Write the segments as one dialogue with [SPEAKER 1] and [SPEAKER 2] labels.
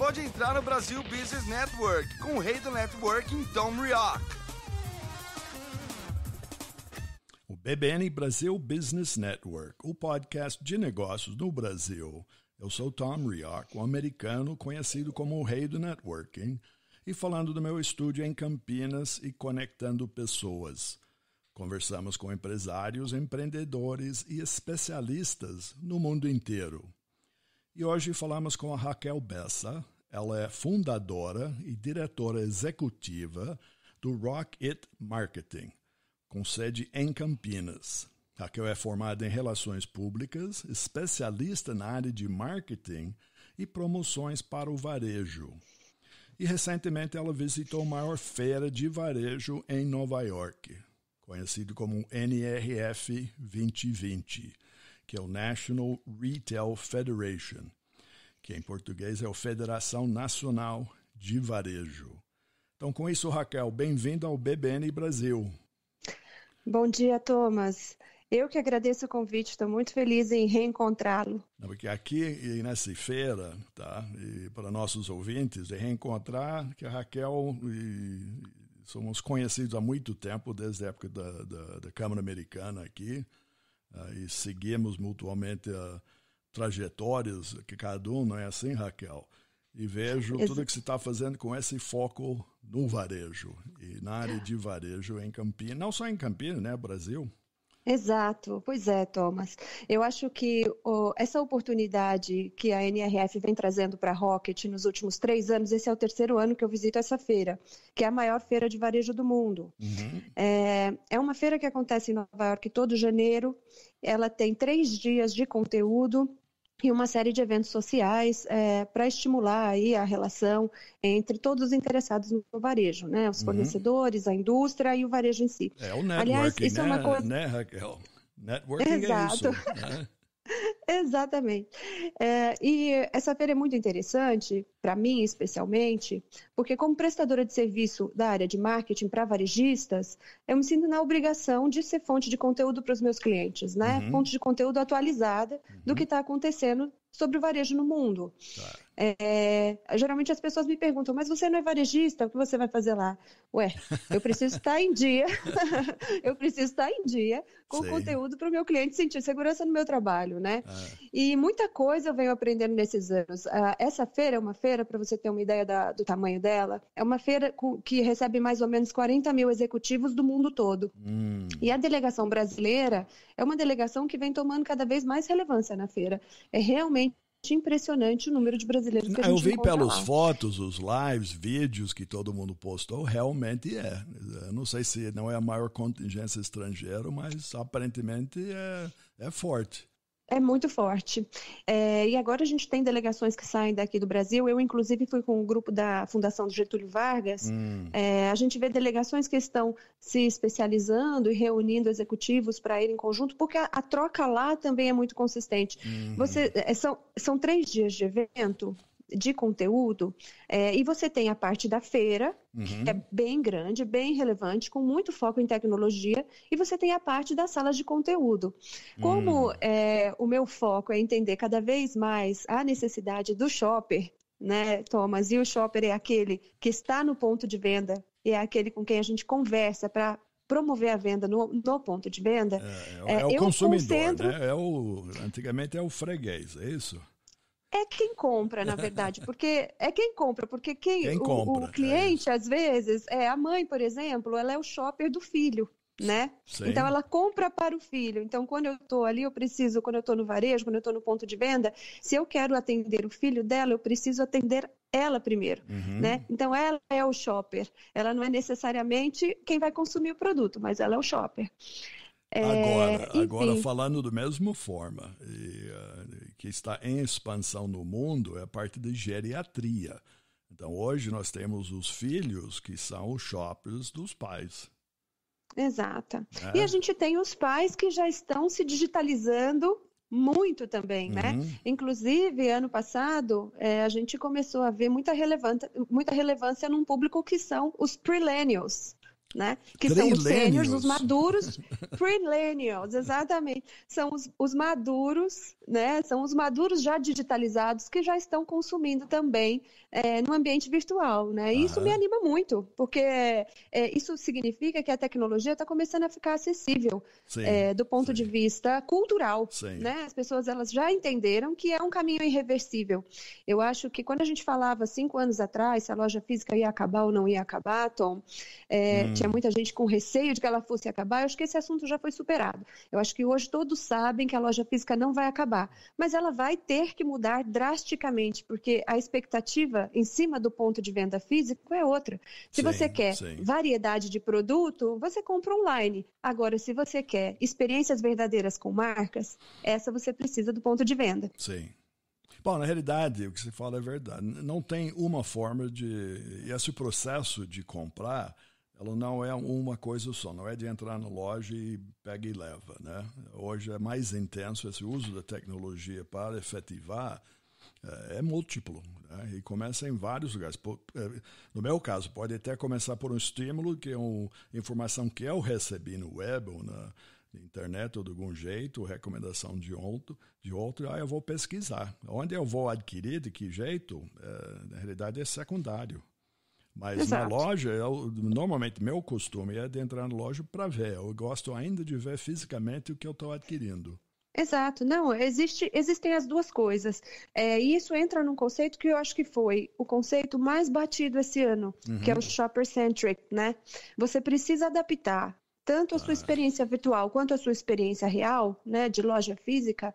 [SPEAKER 1] pode entrar no Brasil Business Network com o rei do networking Tom Rioc. O BBN Brasil Business Network, o podcast de negócios no Brasil. Eu sou Tom Rioc, um americano conhecido como o rei do networking, e falando do meu estúdio em Campinas e conectando pessoas. Conversamos com empresários, empreendedores e especialistas no mundo inteiro. E hoje falamos com a Raquel Bessa. Ela é fundadora e diretora executiva do Rock It Marketing, com sede em Campinas. Raquel é formada em Relações Públicas, especialista na área de marketing e promoções para o varejo. E recentemente ela visitou a maior feira de varejo em Nova York, conhecido como NRF 2020 que é o National Retail Federation, que em português é a Federação Nacional de Varejo. Então, com isso, Raquel, bem-vindo ao BBN Brasil.
[SPEAKER 2] Bom dia, Thomas. Eu que agradeço o convite, estou muito feliz em reencontrá-lo.
[SPEAKER 1] Porque aqui nessa feira, tá? E para nossos ouvintes, é reencontrar que a Raquel e somos conhecidos há muito tempo, desde a época da, da, da Câmara Americana aqui. Ah, e seguimos mutuamente ah, trajetórias que cada um, não é assim, Raquel? E vejo tudo tudo que se está fazendo com esse foco no varejo e na área ah. de varejo em Campinas, não só em Campinas, né, Brasil?
[SPEAKER 2] Exato, pois é, Thomas. Eu acho que oh, essa oportunidade que a NRF vem trazendo para a Rocket nos últimos três anos, esse é o terceiro ano que eu visito essa feira, que é a maior feira de varejo do mundo. Uhum. É, é uma feira que acontece em Nova York todo janeiro. Ela tem três dias de conteúdo e uma série de eventos sociais é, para estimular aí a relação entre todos os interessados no varejo, né? Os uhum. fornecedores, uhum. a indústria e o varejo em si. É o networking, Aliás, isso né, é uma né? coisa...
[SPEAKER 1] né, Raquel? Networking Exato. é isso, né?
[SPEAKER 2] Exatamente. É, e essa feira é muito interessante, para mim especialmente, porque como prestadora de serviço da área de marketing para varejistas, eu me sinto na obrigação de ser fonte de conteúdo para os meus clientes, né? Uhum. Fonte de conteúdo atualizada uhum. do que está acontecendo sobre o varejo no mundo. Claro. É, geralmente as pessoas me perguntam, mas você não é varejista, o que você vai fazer lá? Ué, eu preciso estar em dia, eu preciso estar em dia com o conteúdo para o meu cliente sentir segurança no meu trabalho, né? Ah. E muita coisa eu venho aprendendo nesses anos. Ah, essa feira é uma feira, para você ter uma ideia da, do tamanho dela, é uma feira que recebe mais ou menos 40 mil executivos do mundo todo. Hum. E a delegação brasileira é uma delegação que vem tomando cada vez mais relevância na feira. É realmente impressionante o número de brasileiros que a gente Eu vi pelas
[SPEAKER 1] fotos, os lives, vídeos que todo mundo postou, realmente é. Eu não sei se não é a maior contingência estrangeira, mas aparentemente é, é forte.
[SPEAKER 2] É muito forte. É, e agora a gente tem delegações que saem daqui do Brasil. Eu, inclusive, fui com o um grupo da Fundação do Getúlio Vargas. Hum. É, a gente vê delegações que estão se especializando e reunindo executivos para ir em conjunto, porque a, a, troca lá também é muito consistente. Hum. Você, é, são, são três dias de evento de conteúdo, é, e você tem a parte da feira, uhum. que é bem grande, bem relevante, com muito foco em tecnologia, e você tem a parte das salas de conteúdo. Como uhum. é, o meu foco é entender cada vez mais a necessidade do shopper, né, Thomas? E o shopper é aquele que está no ponto de venda, é aquele com quem a gente conversa para promover a venda no, no, ponto de venda. É, é, é o é, consumidor, concentro...
[SPEAKER 1] né? É o, antigamente é o freguês, é isso?
[SPEAKER 2] é quem compra, na verdade, porque é quem compra, porque quem, quem o, compra, o, é. cliente, é às vezes, é a mãe, por exemplo, ela é o shopper do filho. Né? Sim. Então ela compra para o filho. Então, quando eu estou ali, eu preciso, quando eu estou no varejo, quando eu estou no ponto de venda, se eu quero atender o filho dela, eu preciso atender ela primeiro, uhum. né? Então ela é o shopper. Ela não é necessariamente quem vai consumir o produto, mas ela é o shopper. É, agora, enfim. agora
[SPEAKER 1] falando do mesmo forma, e, eh, que está em expansão no mundo é a parte de geriatria. Então, hoje nós temos os filhos que são os shoppers dos pais.
[SPEAKER 2] Exata. É. E a gente tem os pais que já estão se digitalizando muito também, né? uhum. né? Inclusive, ano passado, é, a gente começou a ver muita relevância, muita relevância num público que são os millennials né? Que são os sêniores, os maduros, millennials, exatamente. São os, os, maduros, né? São os maduros já digitalizados que já estão consumindo também é, no ambiente virtual, né? E isso me ah. anima muito, porque é, isso significa que a tecnologia está começando a ficar acessível sim, é, do ponto sim. de vista cultural, sim. né? As pessoas elas já entenderam que é um caminho irreversível. Eu acho que quando a gente falava cinco anos atrás se a loja física ia acabar ou não ia acabar, Tom, é, hum tinha muita gente com receio de que ela fosse acabar. Eu acho que esse assunto já foi superado. Eu acho que hoje todos sabem que a loja física não vai acabar, mas ela vai ter que mudar drasticamente, porque a expectativa em cima do ponto de venda físico é outra. Se sim, você quer sim. variedade de produto, você compra online. Agora, se você quer experiências verdadeiras com marcas, essa você precisa do ponto de venda.
[SPEAKER 1] Sim. Bom, na realidade, o que você fala é verdade. Não tem uma forma de. Esse processo de comprar ela não é uma coisa só, não é de entrar na loja e pega e leva. Né? Hoje é mais intenso esse uso da tecnologia para efetivar, eh, é, múltiplo né? e começa em vários lugares. Eh, no meu caso, pode até começar por um estímulo, que é uma informação que eu recebi no web ou na internet ou de algum jeito, recomendação de outro, de outro, aí eu vou pesquisar. Onde eu vou adquirir, de que jeito, eh, na realidade é secundário. Mas Exato. na loja, eu, normalmente, meu costume é de entrar na loja para ver. Eu gosto ainda de ver fisicamente o que eu estou adquirindo.
[SPEAKER 2] Exato, não, existe, existem as duas coisas. É, isso entra num conceito que eu acho que foi o conceito mais batido esse ano, uhum. que é o uhum. shopper-centric, né? Você precisa adaptar tanto a sua ah. experiência virtual quanto a sua experiência real, né, de loja física,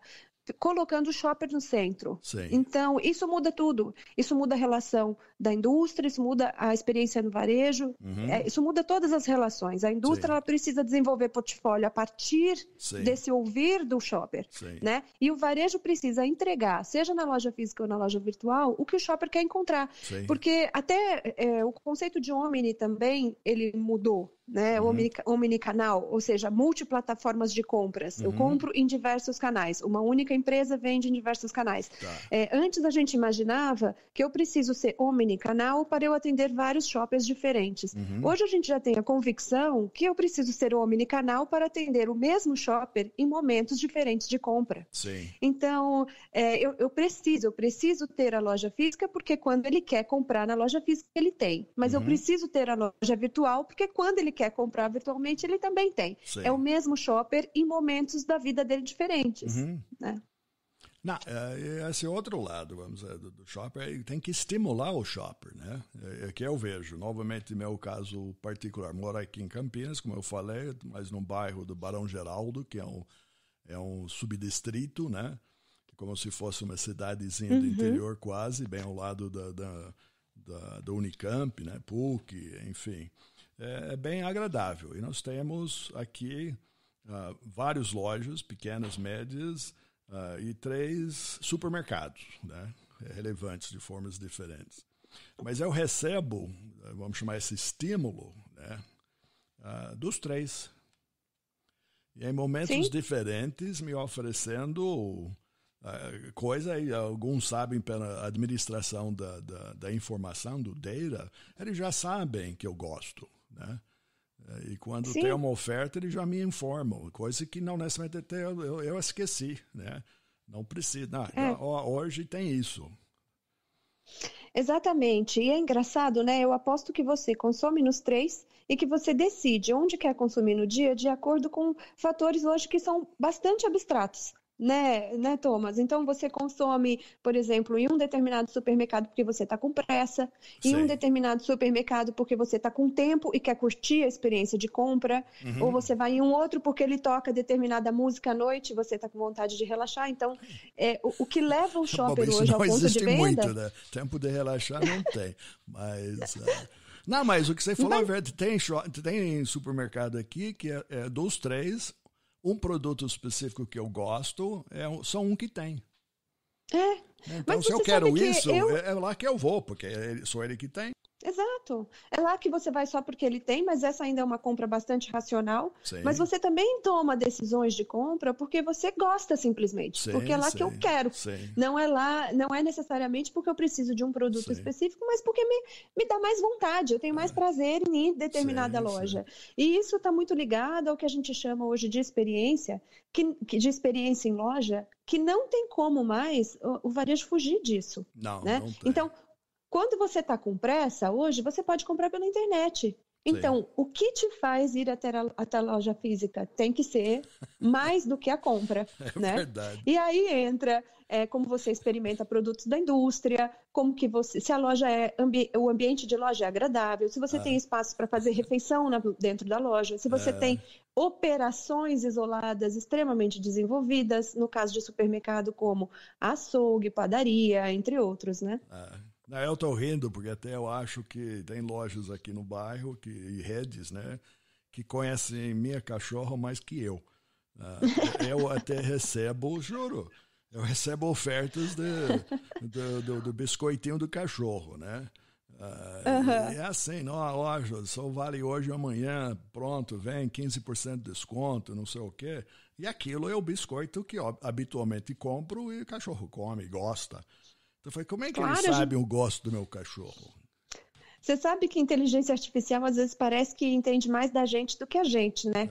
[SPEAKER 2] colocando o shopper no centro. Sim. Então, isso muda tudo. Isso muda a relação da indústria, isso muda a experiência no varejo, uhum. é, isso muda todas as relações. A indústria ela precisa desenvolver portfólio a partir Sim. desse ouvir do shopper. Né? E o varejo precisa entregar, seja na loja física ou na loja virtual, o que o shopper quer encontrar. Porque até é, o conceito de omni também, ele mudou né? Uhum. Omnicanal, ou seja, multiplataformas de compras. Uhum. Eu compro em diversos canais. Uma única empresa vende em diversos canais. Tá. É, antes a gente imaginava que eu preciso ser omnicanal para eu atender vários shoppers diferentes. Uhum. Hoje a gente já tem a convicção que eu preciso ser omnicanal para atender o mesmo shopper em momentos diferentes de compra. Sim. Então, é, eu, eu, preciso, eu preciso ter a loja física porque quando ele quer comprar na loja física, ele tem. Mas eu uhum. preciso ter a loja virtual porque quando ele quer comprar virtualmente, ele também tem. Sim. É o mesmo shopper em momentos da vida dele diferentes. Uhum. Né?
[SPEAKER 1] Não, é, é, esse outro lado, vamos dizer, do shopper, tem que estimular o shopper, né? É, é que eu vejo, novamente, meu caso particular. Moro aqui em Campinas, como eu falei, mas no bairro do Barão Geraldo, que é um, é um subdistrito, né? Como se fosse uma cidadezinha uhum. do interior, quase, bem ao lado da, da, da, da Unicamp, né? PUC, enfim. É, é, bem agradável. E nós temos aqui uh, lojas, pequenas, médias, uh, e três supermercados, né? relevantes de formas diferentes. Mas eu recebo, eh, vamos chamar esse estímulo, né? Uh, dos três. E em momentos Sim. diferentes, me oferecendo coisa e alguns sabem pela administração da, da, da informação do Deira, eles já sabem que eu gosto né? É, e quando Sim. tem uma oferta, eles já me informam, coisa que não necessariamente até eu, eu, esqueci, né? Não precisa. Não, é. hoje tem isso.
[SPEAKER 2] Exatamente. E é engraçado, né? Eu aposto que você consome nos três e que você decide onde quer consumir no dia de acordo com fatores hoje que são bastante abstratos. Né, né, Thomas? Então você consome, por exemplo, em um determinado supermercado porque você está com pressa, Sim. em um determinado supermercado porque você está com tempo e quer curtir a experiência de compra, uhum. ou você vai em um outro porque ele toca determinada música à noite e você está com vontade de relaxar. Então, é, o, o que leva o shopper hoje ao ponto de venda. Muito,
[SPEAKER 1] né? Tempo de relaxar não tem, mas. Uh... Não, mas o que você falou é verdade. Tem, tem supermercado aqui que é, é dos três, um produto específico que eu gosto, é só um que tem.
[SPEAKER 2] É. Então, se eu quero que isso, eu...
[SPEAKER 1] É, é lá que eu vou, porque é sou ele que tem.
[SPEAKER 2] Exato. É lá que você vai só porque ele tem, mas essa ainda é uma compra bastante racional. Sim. Mas você também toma decisões de compra porque você gosta simplesmente, sim, porque é lá sim, que eu quero. Não é lá, não é necessariamente porque eu preciso de um produto específico, mas porque me, me dá mais vontade, eu tenho mais é. prazer em ir determinada loja. E isso está muito ligado ao que a gente chama hoje de experiência, que, de experiência em loja, que não tem como mais o, o varejo fugir disso. Não, né? não tem. Então, quando você está com pressa, hoje você pode comprar pela internet. Então, Sim. o que te faz ir até a, até a, loja física tem que ser mais do que a compra, é né? Verdade. E aí entra é, como você experimenta produtos da indústria, como que você, se a loja é ambi, o ambiente de loja é agradável, se você ah. tem espaço para fazer refeição na, dentro da loja, se você é. tem operações isoladas extremamente desenvolvidas, no caso de supermercado como açougue, padaria, entre outros, né?
[SPEAKER 1] Ah. Na eu estou rindo, porque até eu acho que tem lojas aqui no bairro que, e redes, né? Que conhecem minha cachorra mais que eu. Ah, eu até recebo, juro, eu recebo ofertas de, do, do, do biscoitinho do cachorro, né? uhum. É assim, não, a loja só vale hoje e amanhã, pronto, vem 15% de desconto, não sei o quê. E aquilo é o biscoito que habitualmente compro e o cachorro come, gosta.
[SPEAKER 2] Então eu falei, como é que claro, eles sabem gente...
[SPEAKER 1] gosto do meu cachorro?
[SPEAKER 2] Você sabe que inteligência artificial às vezes parece que entende mais da gente do que a gente, né?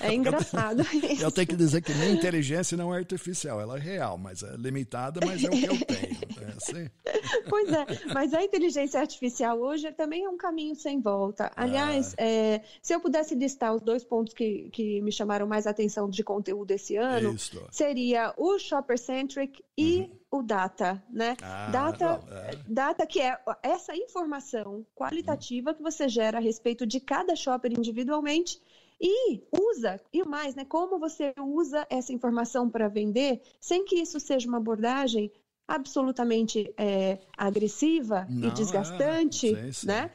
[SPEAKER 2] É, é engraçado. eu, isso. eu tenho que
[SPEAKER 1] dizer que minha inteligência não é artificial, ela é real, mas é limitada, mas é o que eu tenho. Né? assim?
[SPEAKER 2] pois é, mas a inteligência artificial hoje também é um caminho sem volta. Aliás, ah. é, se eu pudesse listar os dois pontos que, que me chamaram mais atenção de conteúdo esse ano, Isso. seria o shopper-centric uhum. e o data, né? Ah, data, é. data que é essa informação qualitativa uhum. que você gera a respeito de cada shopper individualmente e usa, e mais, né, como você usa essa informação para vender, sem que isso seja uma abordagem absolutamente eh, é, agressiva Não, e desgastante, é, né?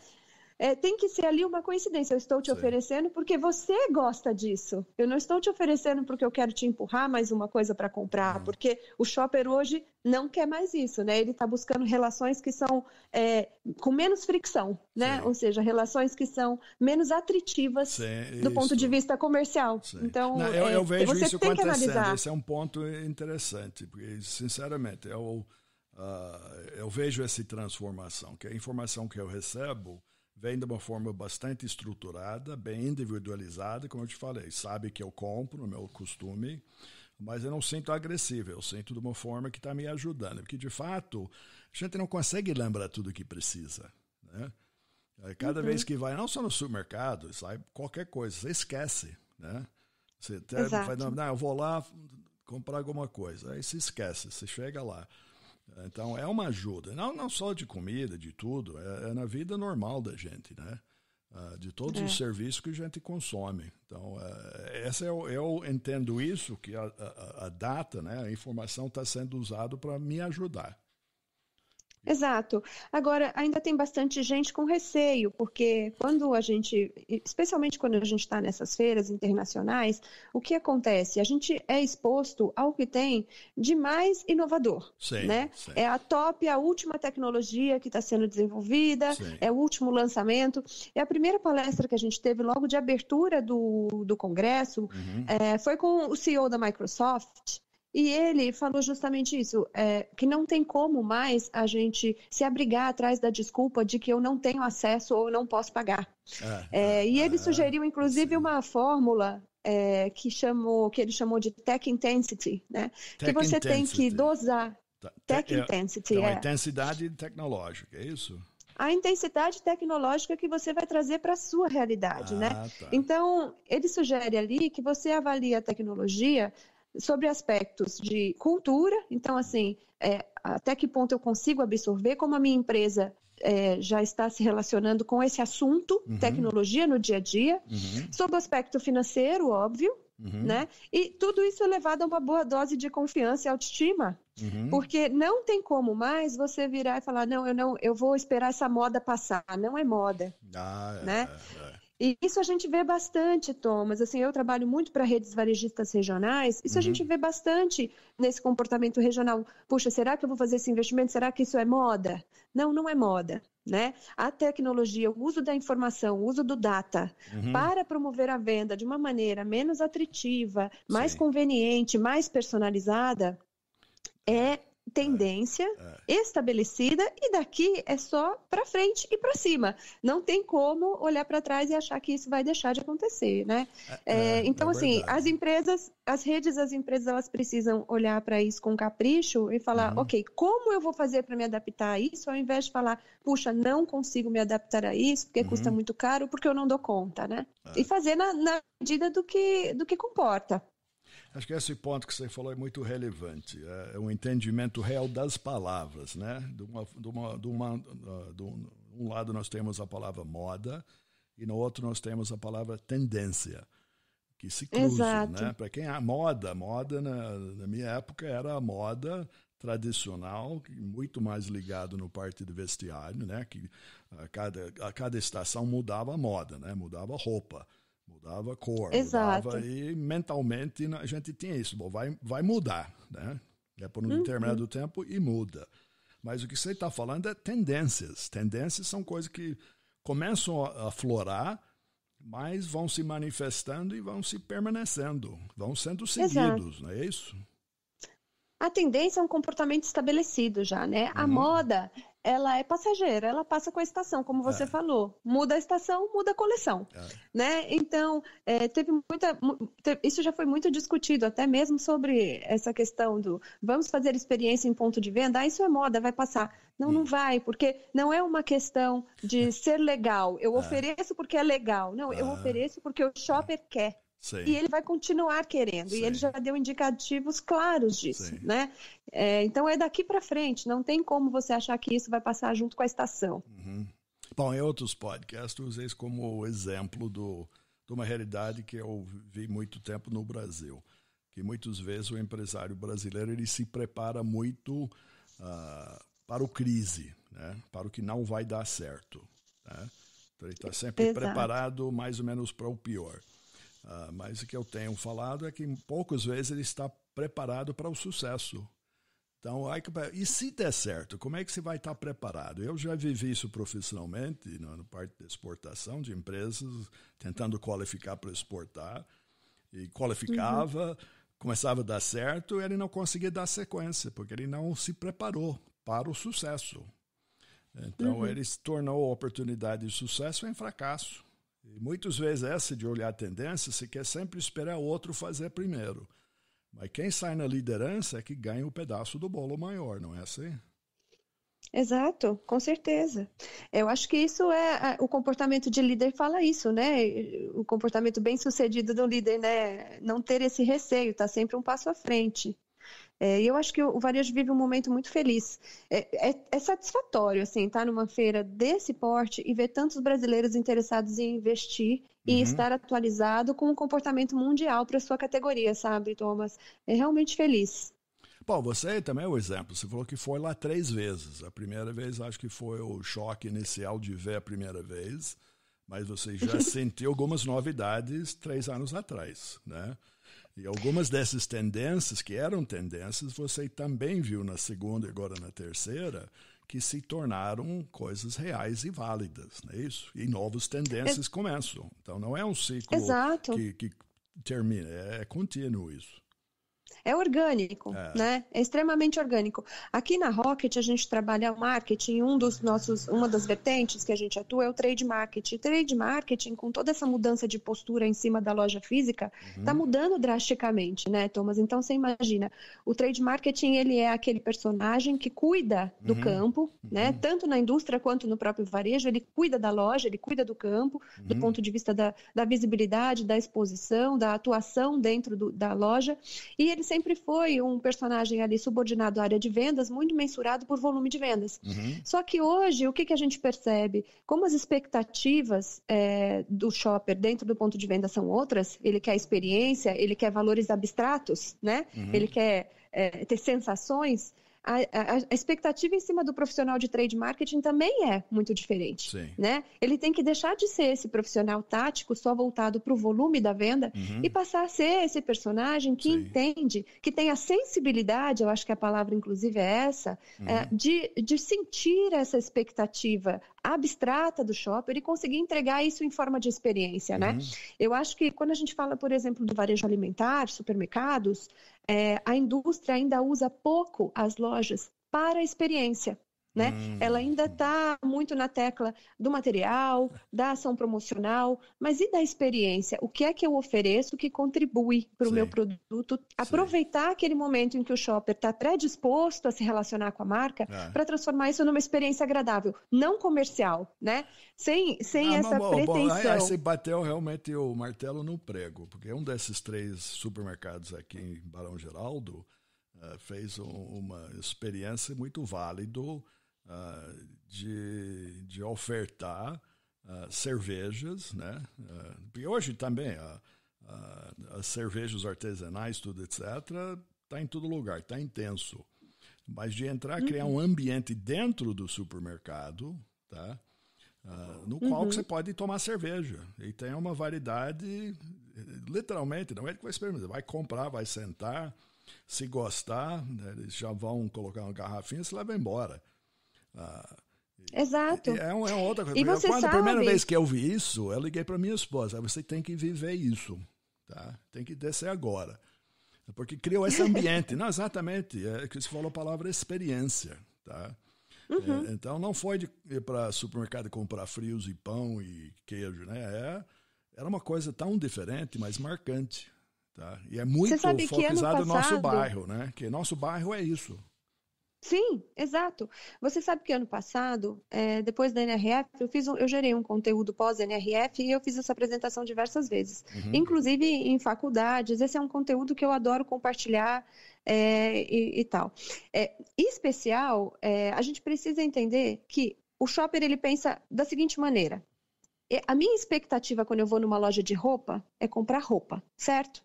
[SPEAKER 2] é, tem que ser ali uma coincidência. Eu estou te Sim. oferecendo porque você gosta disso. Eu não estou te oferecendo porque eu quero te empurrar mais uma coisa para comprar, uhum. porque o shopper hoje não quer mais isso, né? Ele está buscando relações que são é, com menos fricção, né? Sim. Ou seja, relações que são menos atritivas Sim, do ponto de vista comercial. Então, não, eu, é, eu, vejo você isso tem acontecendo. Que analisar. Esse
[SPEAKER 1] é um ponto interessante, porque, sinceramente, eu, uh, eu vejo essa transformação, que é a informação que eu recebo vem de uma forma bastante estruturada, bem individualizada, como eu te falei. Sabe que eu compro, no meu costume, mas eu não sinto agressivo, eu sinto de uma forma que está me ajudando. Porque, de fato, a gente não consegue lembrar tudo o que precisa. Né? É, cada uhum. vez que vai, não só no supermercado, sai qualquer coisa, você esquece. Né? Você até Exato. não, eu vou lá comprar alguma coisa. Aí se esquece, você chega lá. Então é uma ajuda, não, não só de comida, de tudo, é, é na vida normal da gente, né? Ah, de todos é. os serviços que a gente consome. Então, é, essa é, eu entendo isso, que a, a, a data, né, a informação está sendo usada para me ajudar.
[SPEAKER 2] Exato. Agora, ainda tem bastante gente com receio, porque quando a gente, especialmente quando a gente está nessas feiras internacionais, o que acontece? A gente é exposto ao que tem de mais inovador. Sim, né? Sim. É a top, a última tecnologia que está sendo desenvolvida, sim. é o último lançamento. É a primeira palestra que a gente teve logo de abertura do, do Congresso, uhum. é, foi com o CEO da Microsoft. E ele falou justamente isso, é, que não tem como mais a gente se abrigar atrás da desculpa de que eu não tenho acesso ou não posso pagar. Ah, é, ah, e ele ah, sugeriu, inclusive, sim. uma fórmula é, que, chamou, que ele chamou de tech intensity, né? Tech que você intensity. tem que dosar. Tá, tech é, intensity. Então, é. a é.
[SPEAKER 1] intensidade tecnológica, é isso?
[SPEAKER 2] a intensidade tecnológica que você vai trazer para a sua realidade, né? ah, né? Tá. Então, ele sugere ali que você avalie a tecnologia sobre aspectos de cultura, então assim, é, até que ponto eu consigo absorver, como a minha empresa é, já está se relacionando com esse assunto, uhum. tecnologia no dia a dia, uhum. sobre o aspecto financeiro, óbvio, Uhum. Né? E tudo isso é levado a uma boa dose de confiança e autoestima. Uhum. Porque não tem como mais você virar e falar, não, eu não, eu vou esperar essa moda passar, não é moda. Ah, né? É, é. E isso a gente vê bastante, Thomas. Assim, eu trabalho muito para redes varejistas regionais. Isso uhum. a gente uhum. vê bastante nesse comportamento regional. Puxa, será que eu vou fazer esse investimento? Será que isso é moda? Não, não é moda. Né? A tecnologia, o uso da informação, o uso do data uhum. para promover a venda de uma maneira menos atritiva, mais Sim. conveniente, mais personalizada, é tendência é, é, estabelecida e daqui é só para frente e para cima. Não tem como olhar para trás e achar que isso vai deixar de acontecer, né? É, é, é então, assim, as empresas, as redes, as empresas, elas precisam olhar para isso com capricho e falar, uhum. ok, como eu vou fazer para me adaptar a isso, ao invés de falar, puxa, não consigo me adaptar a isso porque uhum. custa muito caro, porque eu não dou conta, né? E fazer na, na medida do que, do que comporta.
[SPEAKER 1] Acho que esse ponto que você falou é muito relevante. É, é um entendimento real das palavras, né? De, uma, de, uma, de, uma, ah, de um lado nós temos a palavra moda e no outro nós temos a palavra tendência que se cruzam, né? Para quem a ah, moda, moda na, na, minha época era a moda tradicional, muito mais ligado no parte do vestiário, né? Que a cada, a cada estação mudava a moda, né? Mudava a roupa. Mudava a cor, Exato. mudava e mentalmente a gente tinha isso. Bom, vai, vai mudar, né? É por um uhum. determinado tempo e muda. Mas o que você está falando é tendências. Tendências são coisas que começam a aflorar, mas vão se manifestando e vão se permanecendo, vão sendo seguidos, Exato. não é isso?
[SPEAKER 2] A tendência é um comportamento estabelecido já, né? Uhum. A moda ela é passageira, ela passa com a estação, como você é. falou. Muda a estação, muda a coleção. É. Né? Então, é, teve muita. Isso já foi muito discutido, até mesmo sobre essa questão do vamos fazer experiência em ponto de venda, ah, isso é moda, vai passar. Não, não hum. vai, porque não é uma questão de ser legal. Eu é. ofereço porque é legal. Não, eu ofereço porque o shopper quer. Sim. E ele vai continuar querendo, Sim. e ele já deu indicativos claros disso, Sim. né? É, então é daqui para frente, não tem como você achar que isso vai passar junto com a estação.
[SPEAKER 1] Uhum. Bom, em outros podcasts usei isso como exemplo do, de uma realidade que eu vi muito tempo no Brasil, que muitas vezes o empresário brasileiro ele se prepara muito uh, para o crise, né? Para o que não vai dar certo, né? Então ele está sempre Exato. preparado mais ou menos para o pior. Ah, mas o que eu tenho falado é que poucas vezes ele está preparado para o sucesso. Então, e se der certo, como é que você vai estar preparado? Eu já vivi isso profissionalmente, na parte de exportação de empresas, tentando qualificar para exportar, e qualificava, uhum. começava a dar certo, e ele não conseguia dar sequência, porque ele não se preparou para o sucesso. Então, uhum. ele se tornou oportunidade de sucesso em fracasso. E muitas vezes é essa de olhar a tendência, se quer sempre esperar o outro fazer primeiro. Mas quem sai na liderança é que ganha o um pedaço do bolo maior, não é assim?
[SPEAKER 2] Exato, com certeza. Eu acho que isso é, é o comportamento de líder fala isso, né? O comportamento bem sucedido do líder, né? Não ter esse receio, tá sempre um passo à frente. É, e eu acho que o varejo vive um momento muito feliz. É, é, é satisfatório, assim, estar tá numa feira desse porte e ver tantos brasileiros interessados em investir e uhum. estar atualizado com o um comportamento mundial para sua categoria, sabe, Thomas? É realmente feliz.
[SPEAKER 1] Bom, você também é um exemplo. Você falou que foi lá três vezes. A primeira vez, acho que foi o choque inicial de ver a primeira vez, mas você já sentiu algumas novidades três anos atrás, né? E algumas dessas tendências, que eram tendências, você também viu na segunda e agora na terceira, que se tornaram coisas reais e válidas, não é isso? E novas tendências é... começam. Então não é um ciclo que, que termina, é, é contínuo
[SPEAKER 2] isso. É orgânico, é. né? É extremamente orgânico. Aqui na Rocket a gente trabalha o marketing, um dos nossos, uma das vertentes que a gente atua é o trade marketing. trade marketing, com toda essa mudança de postura em cima da loja física, está uhum. Tá mudando drasticamente, né, Thomas? Então você imagina, o trade marketing ele é aquele personagem que cuida do uhum. campo, né? uhum. né? Tanto na indústria quanto no próprio varejo, ele cuida da loja, ele cuida do campo, do uhum. ponto de vista da, da visibilidade, da exposição, da atuação dentro do, da loja, e ele ele sempre foi um personagem ali subordinado à área de vendas, muito mensurado por volume de vendas. Uhum. Só que hoje, o que, que a gente percebe? Como as expectativas é, do shopper dentro do ponto de venda são outras, ele quer experiência, ele quer valores abstratos, né? Uhum. Ele quer é, ter sensações a, a, a, expectativa em cima do profissional de trade marketing também é muito diferente. Sim. Né? Ele tem que deixar de ser esse profissional tático só voltado para o volume da venda uhum. e passar a ser esse personagem que Sim. entende, que tem a sensibilidade, eu acho que a palavra inclusive é essa, é, uhum. é, de, de sentir essa expectativa abstrata do shopper e conseguir entregar isso em forma de experiência. Né? Uhum. Né? Eu acho que quando a gente fala, por exemplo, do varejo alimentar, supermercados, é, a indústria ainda usa pouco as lojas para a experiência. Né? Hum. Ela ainda está muito na tecla do material, da ação promocional, mas e da experiência? O que é que eu ofereço que contribui para o meu produto? Sim. Aproveitar aquele momento em que o shopper está predisposto a se relacionar com a marca é. para transformar isso numa experiência agradável, não comercial, né? Sem, sem ah, essa bom, pretensão. Bom, aí, aí você
[SPEAKER 1] bateu realmente o martelo no prego, porque um desses três supermercados aqui em Barão Geraldo uh, fez um, uma experiência muito válida uh, de, de ofertar uh, cervejas, né? Ah, e hoje também as cervejas artesanais, tudo etc., está em todo lugar, está intenso. Mas de entrar, uhum. criar um ambiente dentro do supermercado, tá? Uh, no qual uhum. você pode tomar cerveja. E tem uma variedade, literalmente, não é que vai experimentar, vai comprar, vai sentar, se gostar, né, eles já vão colocar uma garrafinha e se leva embora. Ah,
[SPEAKER 2] Exato. É, é, é, uma outra coisa. E você Quando sabe... a primeira vez que
[SPEAKER 1] eu vi isso, eu liguei para minha esposa. Ah, você tem que viver isso, tá? Tem que descer agora. Porque criou esse ambiente. não, exatamente. É que você falou a palavra experiência, tá? Uhum. É, então não foi de ir para supermercado comprar frios e pão e queijo, né? É, era uma coisa tão diferente, mas marcante, tá? E é muito focalizado no nosso bairro, né? Que nosso bairro é isso.
[SPEAKER 2] Sim, exato. Você sabe que ano passado, é, depois da NRF, eu fiz um, eu gerei um conteúdo pós-NRF e eu fiz essa apresentação diversas vezes, uhum. inclusive em faculdades. Esse é um conteúdo que eu adoro compartilhar é, e, e, tal. É, em especial, a gente precisa entender que o shopper ele pensa da seguinte maneira: a minha expectativa quando eu vou numa loja de roupa é comprar roupa, certo?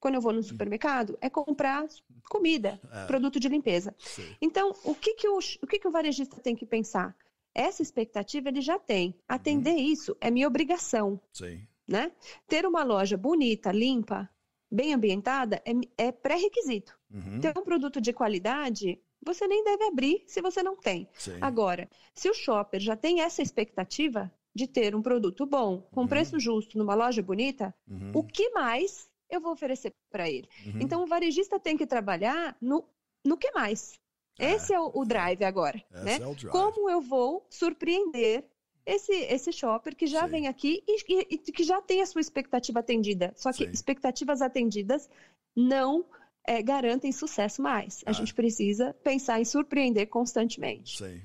[SPEAKER 2] quando eu vou no supermercado é comprar comida, é. produto de limpeza. Sim. Então, o que que o, o que que o varejista tem que pensar? Essa expectativa ele já tem. Atender uhum. isso é minha obrigação. Sim. Né? Ter uma loja bonita, limpa, bem ambientada é, é pré-requisito. Uhum. Ter um produto de qualidade você nem deve abrir se você não tem. Sim. Agora, se o shopper já tem essa expectativa de ter um produto bom, com uhum. preço justo, numa loja bonita, uhum. o que mais eu vou oferecer para ele. Uhum. Então, o varejista tem que trabalhar no, no que mais? É, esse é o, o drive agora. né? É Como eu vou surpreender esse, esse shopper que já Sim. vem aqui e, e, que já tem a sua expectativa atendida. Só que Sim. expectativas atendidas não é, garantem sucesso mais. Ah. A é. gente precisa pensar em surpreender constantemente.
[SPEAKER 1] Sim.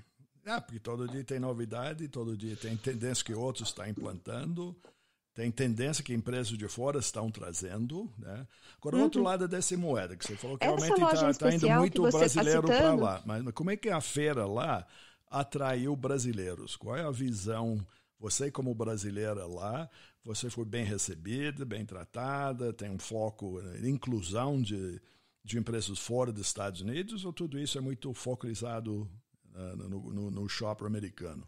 [SPEAKER 1] Ah, porque todo dia tem novidade, todo dia tem tendência que outros estão tá implantando tem tendência que empresas de fora estão trazendo. Né? Agora, o outro uhum. lado é dessa moeda, que você falou que é Essa realmente está tá indo muito tá brasileiro tá para lá. Mas, mas como é que a feira lá atraiu brasileiros? Qual é a visão? Você, como brasileira lá, você foi bem recebida, bem tratada, tem um foco né, em inclusão de, de empresas fora dos Estados Unidos, ou tudo isso é muito focalizado uh, no, no, no shopper americano?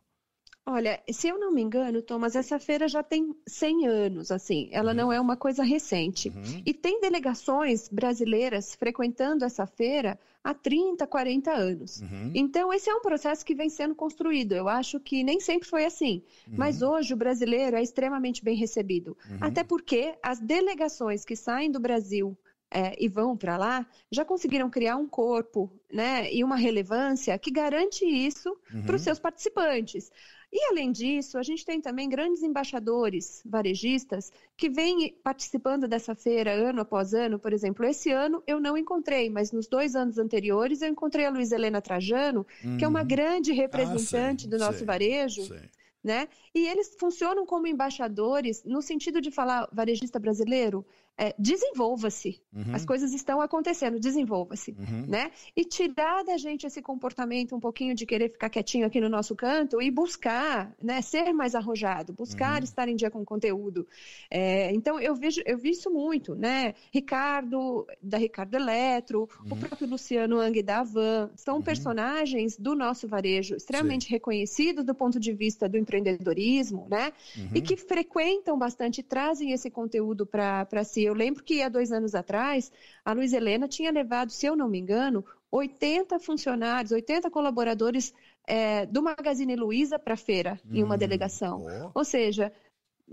[SPEAKER 2] Olha, se eu não me engano, Thomas, essa feira já tem 100 anos, assim, ela uhum. não é uma coisa recente. Uhum. E tem delegações brasileiras frequentando essa feira há 30, 40 anos. Uhum. Então, esse é um processo que vem sendo construído. Eu acho que nem sempre foi assim, uhum. mas hoje o brasileiro é extremamente bem recebido. Uhum. Até porque as delegações que saem do Brasil é, e vão para lá, já conseguiram criar um corpo né, e uma relevância que garante isso uhum. para os seus participantes. E, além disso, a gente tem também grandes embaixadores varejistas que vêm participando dessa feira ano após ano. Por exemplo, esse ano eu não encontrei, mas nos dois anos anteriores eu encontrei a Luiz Helena Trajano, que é uma uhum. grande ah, representante ah, sim, do nosso sim, varejo. Sim né? E eles funcionam como embaixadores no sentido de falar, varejista brasileiro, é, desenvolva-se. Uhum. As coisas estão acontecendo, desenvolva-se, uhum. né? E tirar da gente esse comportamento um pouquinho de querer ficar quietinho aqui no nosso canto e buscar, né? Ser mais arrojado, buscar uhum. estar em dia com conteúdo. É, então eu vejo, eu vi isso muito, né? Ricardo da Ricardo Eletro, o uhum. próprio Luciano Ang da Avan, são uhum. personagens do nosso varejo extremamente Sim. reconhecidos do ponto de vista do empreendedor empreendedorismo, né? Uhum. E que frequentam bastante, trazem esse conteúdo para si. Eu lembro que há dois anos atrás, a Luiz Helena tinha levado, se eu não me engano, 80 funcionários, 80 colaboradores é, do Magazine Luiza para a feira, em uma hum, delegação. Ou seja,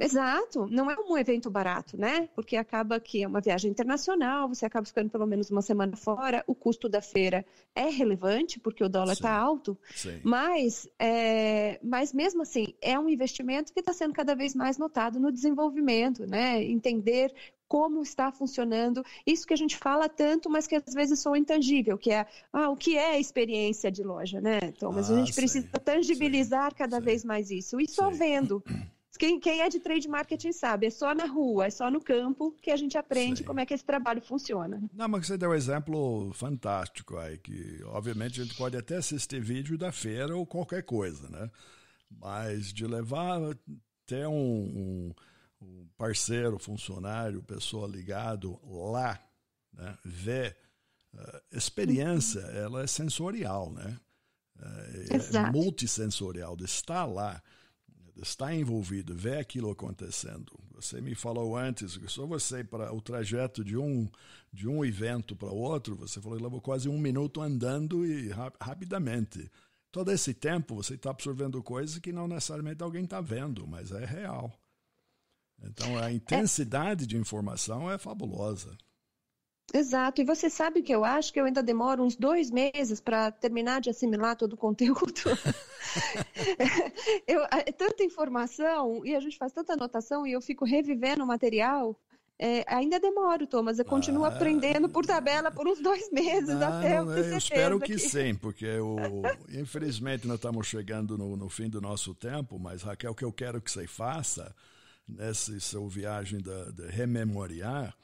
[SPEAKER 2] Exato, não é um evento barato, né? Porque acaba que é uma viagem internacional, você acaba ficando pelo menos uma semana fora, o custo da feira é relevante, porque o dólar está alto, Sim. Mas, é, mas mesmo assim, é um investimento que está sendo cada vez mais notado no desenvolvimento, né? Entender como está funcionando, isso que a gente fala tanto, mas que às vezes soa intangível, que é ah, o que é a experiência de loja, né, Thomas? Ah, a gente sei, precisa tangibilizar sei, cada sei, vez mais isso, e só vendo. quem, quem é de trade marketing sabe, é só na rua, é só no campo que a gente aprende Sim. como é que esse trabalho funciona.
[SPEAKER 1] Não, mas você deu um exemplo fantástico aí, que obviamente a gente pode até assistir vídeo da feira ou qualquer coisa, né? Mas de levar até um, um, um parceiro, funcionário, pessoa ligado lá, né? Ver uh, experiência, uhum. ela é sensorial, né? Eh, é, é multissensorial, estar lá está envolvido, vê aquilo acontecendo. Você me falou antes que só você para o trajeto de um de um evento para outro, você falou que levou quase um minuto andando e rap rapidamente. Todo esse tempo você está absorvendo coisas que não necessariamente alguém está vendo, mas é real. Então a é. intensidade de informação é fabulosa.
[SPEAKER 2] Exato, e você sabe que eu acho que eu ainda demoro uns dois meses para terminar de assimilar todo o conteúdo. eu, é, é tanta informação e a gente faz tanta anotação e eu fico revivendo o material. É, ainda demoro, Thomas. Eu ah, continuo aprendendo por tabela por uns dois meses não, ah, até eu não, Eu espero que, que sim,
[SPEAKER 1] porque eu, infelizmente nós estamos chegando no, no fim do nosso tempo, mas Raquel, o que eu quero que você faça nessa sua viagem de rememoriar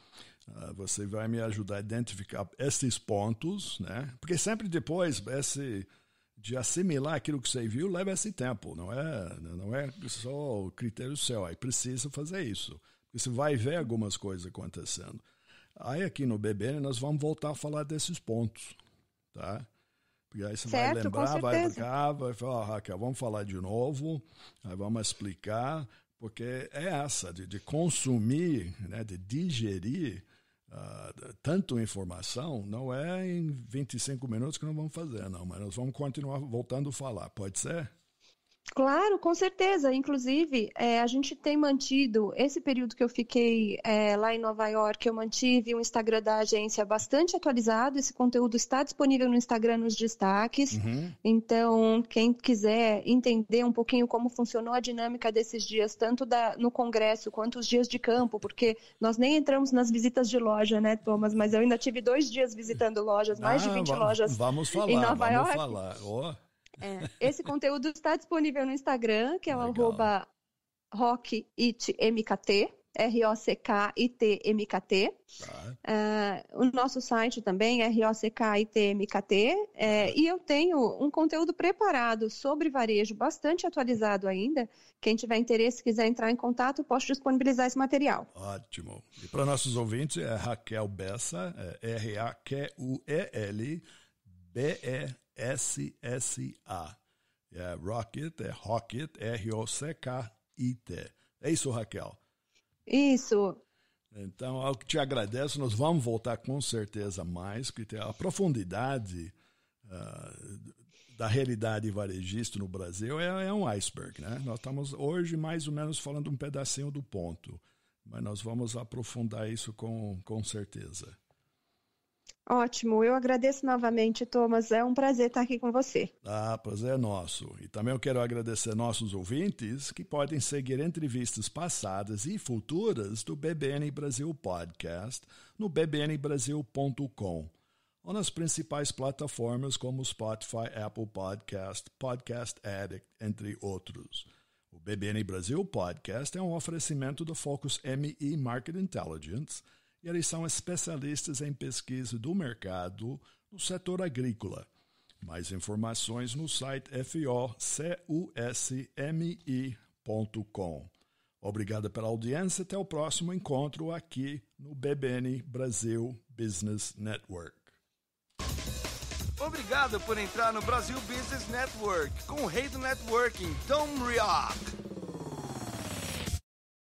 [SPEAKER 1] ah, você vai me ajudar a identificar esses pontos, né? Porque sempre depois esse de assimilar aquilo que você viu leva esse tempo, não é? Não é só o critério seu, aí precisa fazer isso. Porque você vai ver algumas coisas acontecendo. Aí aqui no BBN nós vamos voltar a falar desses pontos, tá? Porque aí você certo, vai lembrar, vai brincar, vai falar, oh, Raquel, vamos falar de novo, aí vamos explicar, porque é essa de, de consumir, né, de digerir uh, tanto informação, não é em 25 minutos que nós vamos fazer, não, mas nós vamos continuar voltando a falar, pode ser?
[SPEAKER 2] Claro, com certeza. Inclusive, é, a gente tem mantido, esse período que eu fiquei é, lá em Nova York, eu mantive o Instagram da agência bastante atualizado. Esse conteúdo está disponível no Instagram nos destaques. Uhum. Então, quem quiser entender um pouquinho como funcionou a dinâmica desses dias, tanto da, no Congresso quanto os dias de campo, porque nós nem entramos nas visitas de loja, né, Thomas? Mas eu ainda tive dois dias visitando lojas, mais ah, de 20 vamos, lojas. Vamos falar, em Nova vamos York. falar. Oh. É. Esse conteúdo está disponível no Instagram, que é o arroba rockitmkt, R-O-C-K-I-T-M-K-T. Tá. Uh, o nosso site também é R-O-C-K-I-T-M-K-T. É, tá. E eu tenho um conteúdo preparado sobre varejo, bastante atualizado ainda. Quem tiver interesse, quiser entrar em contato, posso disponibilizar esse material.
[SPEAKER 1] Ótimo. E para nossos ouvintes, é Raquel Bessa, é R-A-Q-U-E-L b e s s a É Rocket, é Rocket, R-O-C-K-I-T. É isso, Raquel? Isso. Então, eu que te agradeço, nós vamos voltar com certeza mais, que tem a profundidade uh, da realidade varejista no Brasil é, é um iceberg, né? Nós estamos hoje mais ou menos falando um pedacinho do ponto, mas nós vamos aprofundar isso com, com certeza.
[SPEAKER 2] Ótimo, eu agradeço novamente, Thomas. É um prazer estar aqui com você.
[SPEAKER 1] Ah, pois é nosso. E também eu quero agradecer nossos ouvintes que podem seguir entrevistas passadas e futuras do BBN Brasil Podcast no bbnbrasil.com ou nas principais plataformas como Spotify, Apple Podcast, Podcast Addict, entre outros. O BBN Brasil Podcast é um oferecimento do Focus MI Market Intelligence – e eles são especialistas em pesquisa do mercado no setor agrícola. Mais informações no site focusmi.com. Obrigado pela audiência. Até o próximo encontro aqui no BBN Brasil Business Network. Obrigado por entrar no Brasil Business Network com o rei do networking, Tom Rioch.